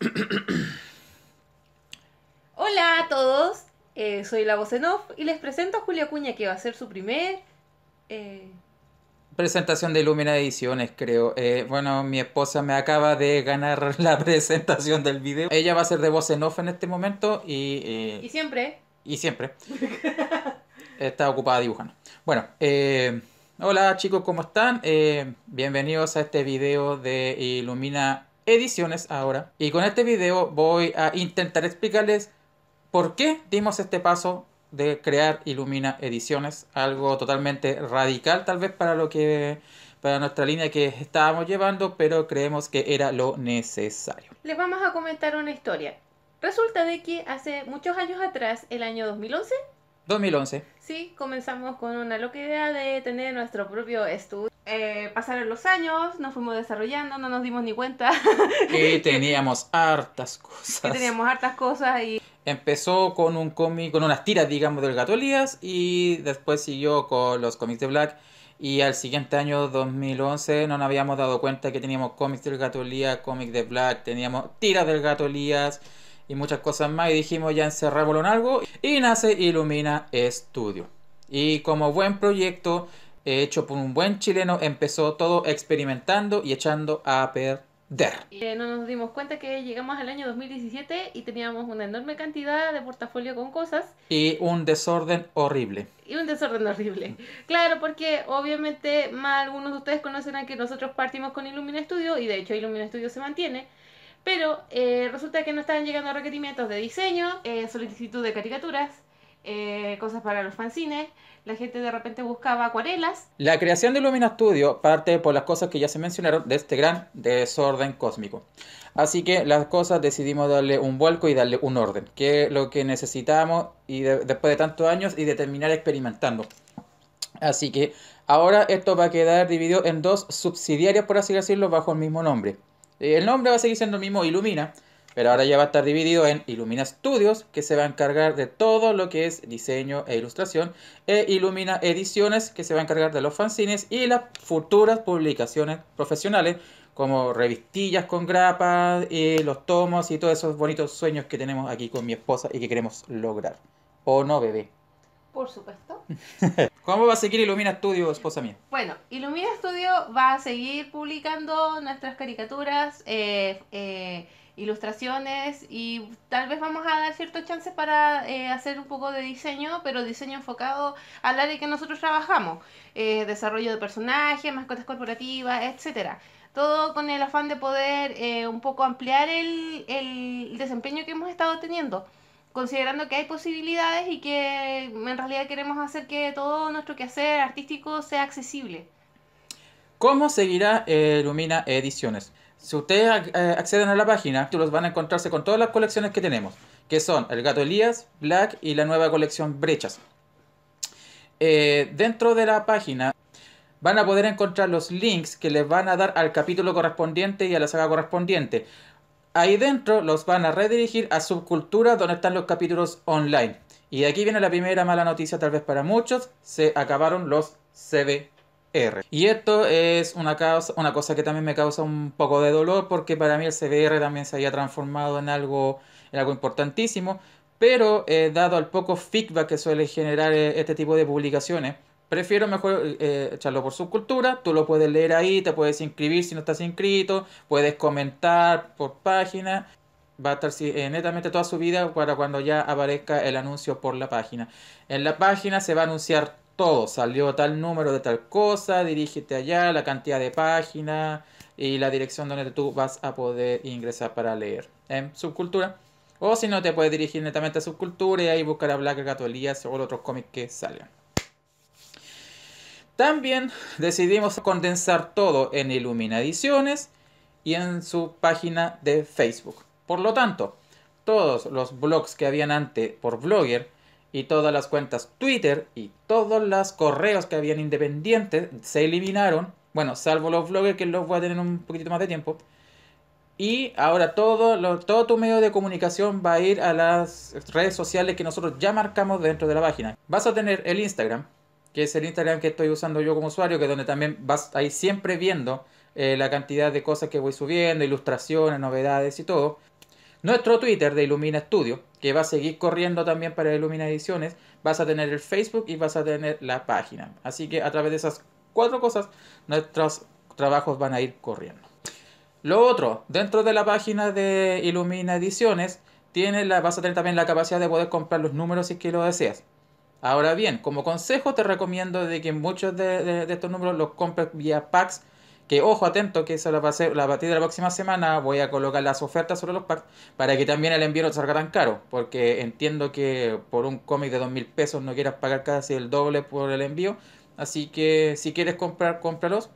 Hola a todos, eh, soy la voz en off y les presento a Julia Cuña que va a ser su primer... Eh, presentación de Illumina Ediciones, creo. Eh, bueno, mi esposa me acaba de ganar la presentación del video. Ella va a ser de voz en off en este momento y... y siempre. Y siempre. Está ocupada dibujando. Bueno, hola chicos, ¿cómo están? bienvenidos a este video de Ilumina ediciones ahora. Y con este video voy a intentar explicarles por qué dimos este paso de crear ilumina Ediciones, algo totalmente radical tal vez para lo que para nuestra línea que estábamos llevando, pero creemos que era lo necesario. Les vamos a comentar una historia. Resulta de que hace muchos años atrás, el año 2011, 2011. Sí, comenzamos con una loca idea de tener nuestro propio estudio eh, pasaron los años, nos fuimos desarrollando, no nos dimos ni cuenta. que teníamos hartas cosas. Que teníamos hartas cosas y... Empezó con un cómic, con unas tiras, digamos, del Gato Elías y después siguió con los cómics de Black. Y al siguiente año, 2011, no nos habíamos dado cuenta que teníamos cómics del Gato Elías, cómics de Black, teníamos tiras del Gato Elías y muchas cosas más. Y dijimos, ya encerrémoslo en algo. Y nace Ilumina Studio. Y como buen proyecto, hecho por un buen chileno, empezó todo experimentando y echando a perder. Eh, no nos dimos cuenta que llegamos al año 2017 y teníamos una enorme cantidad de portafolio con cosas. Y un desorden horrible. Y un desorden horrible. Claro, porque obviamente más algunos de ustedes conocerán que nosotros partimos con Illumina Studio y de hecho Illumina Studio se mantiene. Pero eh, resulta que no estaban llegando requerimientos de diseño, eh, solicitud de caricaturas, eh, cosas para los fanzines, la gente de repente buscaba acuarelas. La creación de Lumina Studio parte por las cosas que ya se mencionaron de este gran desorden cósmico. Así que las cosas decidimos darle un vuelco y darle un orden, que es lo que necesitábamos y después de tantos años y de terminar experimentando. Así que ahora esto va a quedar dividido en dos subsidiarias, por así decirlo, bajo el mismo nombre. Eh, el nombre va a seguir siendo el mismo Illumina, pero ahora ya va a estar dividido en Illumina Studios, que se va a encargar de todo lo que es diseño e ilustración, e Illumina Ediciones, que se va a encargar de los fanzines y las futuras publicaciones profesionales, como revistillas con grapas, y los tomos y todos esos bonitos sueños que tenemos aquí con mi esposa y que queremos lograr. ¿O no, bebé? Por supuesto. ¿Cómo va a seguir Ilumina Studio, esposa mía? Bueno, Ilumina Studio va a seguir publicando nuestras caricaturas. Eh, eh, ilustraciones y tal vez vamos a dar ciertos chances para eh, hacer un poco de diseño, pero diseño enfocado al área que nosotros trabajamos, eh, desarrollo de personajes, mascotas corporativas, etcétera. Todo con el afán de poder eh, un poco ampliar el, el desempeño que hemos estado teniendo, considerando que hay posibilidades y que en realidad queremos hacer que todo nuestro quehacer artístico sea accesible. ¿Cómo seguirá Lumina Ediciones? si ustedes eh, acceden a la página, los van a encontrarse con todas las colecciones que tenemos, que son El Gato Elías, Black y la nueva colección Brechas. Eh, dentro de la página van a poder encontrar los links que les van a dar al capítulo correspondiente y a la saga correspondiente. Ahí dentro los van a redirigir a subcultura donde están los capítulos online. Y aquí viene la primera mala noticia tal vez para muchos, se acabaron los CB y esto es una, una cosa que también me causa un poco de dolor porque para mí el CBR también se había transformado en algo, en algo importantísimo, pero eh, dado al poco feedback que suele generar eh, este tipo de publicaciones, prefiero mejor eh, echarlo por subcultura, tú lo puedes leer ahí, te puedes inscribir si no estás inscrito, puedes comentar por página, va a estar netamente toda su vida para cuando ya aparezca el anuncio por la página. En la página se va a anunciar todo, salió tal número de tal cosa, dirígete allá, la cantidad de página y la dirección donde tú vas a poder ingresar para leer en ¿eh? subcultura. O si no, te puedes dirigir netamente a subcultura y ahí buscar a Black Catolías o o otros cómics que salgan. También decidimos condensar todo en Illumina Ediciones y en su página de Facebook. Por lo tanto, todos los blogs que habían antes por Blogger y todas las cuentas Twitter y todos los correos que habían independientes se eliminaron. Bueno, salvo los blogs que los voy a tener un poquito más de tiempo. Y ahora todo, todo tu medio de comunicación va a ir a las redes sociales que nosotros ya marcamos dentro de la página. Vas a tener el Instagram, que es el Instagram que estoy usando yo como usuario, que es donde también vas ahí siempre viendo eh, la cantidad de cosas que voy subiendo, ilustraciones, novedades y todo. Nuestro Twitter de Ilumina Studio, que va a seguir corriendo también para Ilumina Ediciones. Vas a tener el Facebook y vas a tener la página. Así que a través de esas cuatro cosas, nuestros trabajos van a ir corriendo. Lo otro, dentro de la página de Ilumina Ediciones, la, vas a tener también la capacidad de poder comprar los números si es que lo deseas. Ahora bien, como consejo te recomiendo de que muchos de, estos números los compres vía Pax. Que ojo, atento, que eso la la, batida de la próxima semana voy a colocar las ofertas sobre los packs para que también el envío no salga tan caro. Porque entiendo que por un cómic de dos mil pesos no quieras pagar casi el doble por el envío. Así que si quieres comprar, cómpralos.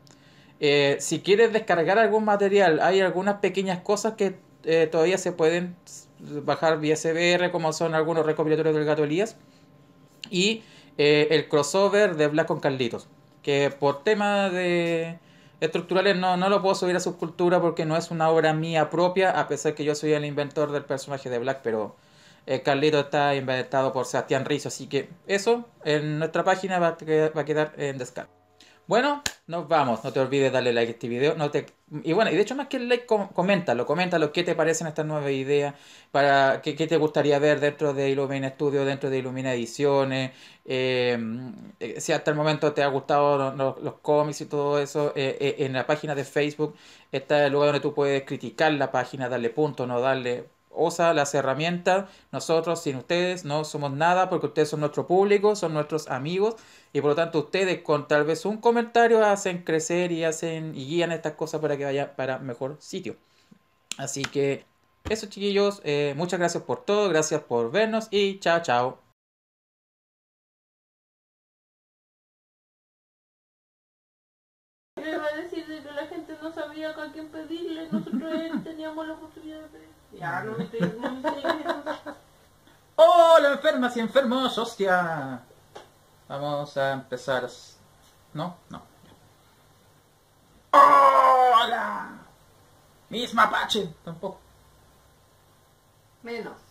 Eh, si quieres descargar algún material, hay algunas pequeñas cosas que eh, todavía se pueden bajar vía CBR, como son algunos recopilatorios del gato Elías. Y eh, el crossover de Black con Carlitos, que por tema de, estructurales no, no lo puedo subir a subcultura porque no es una obra mía propia, a pesar que yo soy el inventor del personaje de Black, pero el eh, Carlito está inventado por Sebastián Rizzo, así que eso en nuestra página va a, va a quedar en descarga. Bueno, nos vamos. No te olvides darle like a este video. No te... Y bueno, y de hecho más que el like, coméntalo, coméntalo qué te parecen estas nuevas ideas, para qué, te gustaría ver dentro de Illumina Studio, dentro de Illumina Ediciones, eh, eh, si hasta el momento te ha gustado los, cómics y todo eso. Eh, en la página de Facebook está el lugar donde tú puedes criticar la página, darle punto no darle osa las herramientas. Nosotros sin ustedes no somos nada porque ustedes son nuestro público, son nuestros amigos y por lo tanto ustedes con tal vez un comentario hacen crecer y hacen y guían estas cosas para que vaya para mejor sitio. Así que eso chiquillos, eh, muchas gracias por todo, gracias por vernos y chao chao. Ya no me estoy... ¡Hola, enfermas y enfermos! ¡Hostia! Vamos a empezar... ¿No? No. ¡Hola! ¡Mis mapache! Tampoco. Menos.